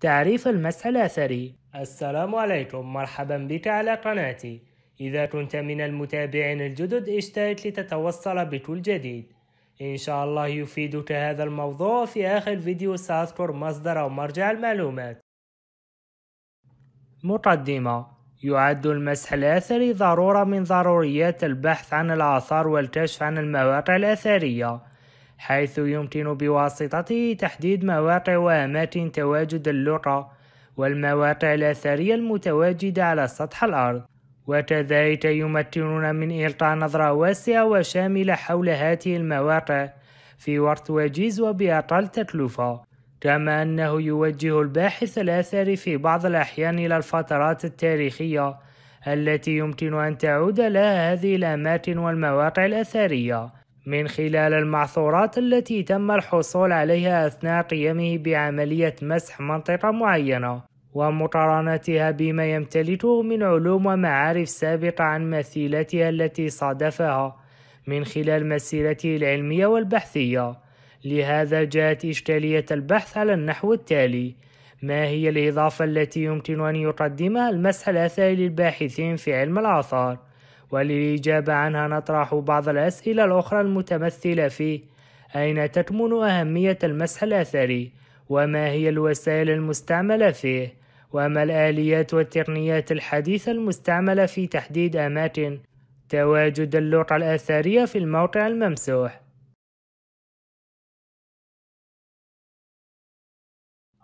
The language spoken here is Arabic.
تعريف المسح الأثري السلام عليكم مرحبا بك على قناتي إذا كنت من المتابعين الجدد اشترك لتتوصل بكل جديد إن شاء الله يفيدك هذا الموضوع في آخر الفيديو سأذكر مصدر أو مرجع المعلومات مقدمة يعد المسح الأثري ضرورة من ضروريات البحث عن الآثار والكشف عن المواقع الأثرية حيث يمكن بواسطته تحديد مواقع وأماكن تواجد اللقى والمواقع الأثرية المتواجدة على سطح الأرض وكذلك يمكننا من إلقاء نظرة واسعة وشاملة حول هذه المواقع في وقت وجيز وبأقل تكلفة كما أنه يوجه الباحث الأثري في بعض الأحيان إلى الفترات التاريخية التي يمكن أن تعود لها هذه الأماكن والمواقع الأثرية من خلال المعثورات التي تم الحصول عليها أثناء قيامه بعملية مسح منطقة معينة ومقارنتها بما يمتلكه من علوم ومعارف سابقة عن مثيلتها التي صادفها من خلال مسيرته العلمية والبحثية لهذا جاءت إشكالية البحث على النحو التالي ما هي الإضافة التي يمكن أن يقدمها المسح الأثري للباحثين في علم الآثار وللإجابة عنها نطرح بعض الأسئلة الأخرى المتمثلة في أين تكمن أهمية المسح الأثري؟ وما هي الوسائل المستعملة فيه؟ وما الآليات والتقنيات الحديثة المستعملة في تحديد أماكن تواجد اللقطة الأثرية في الموقع الممسوح؟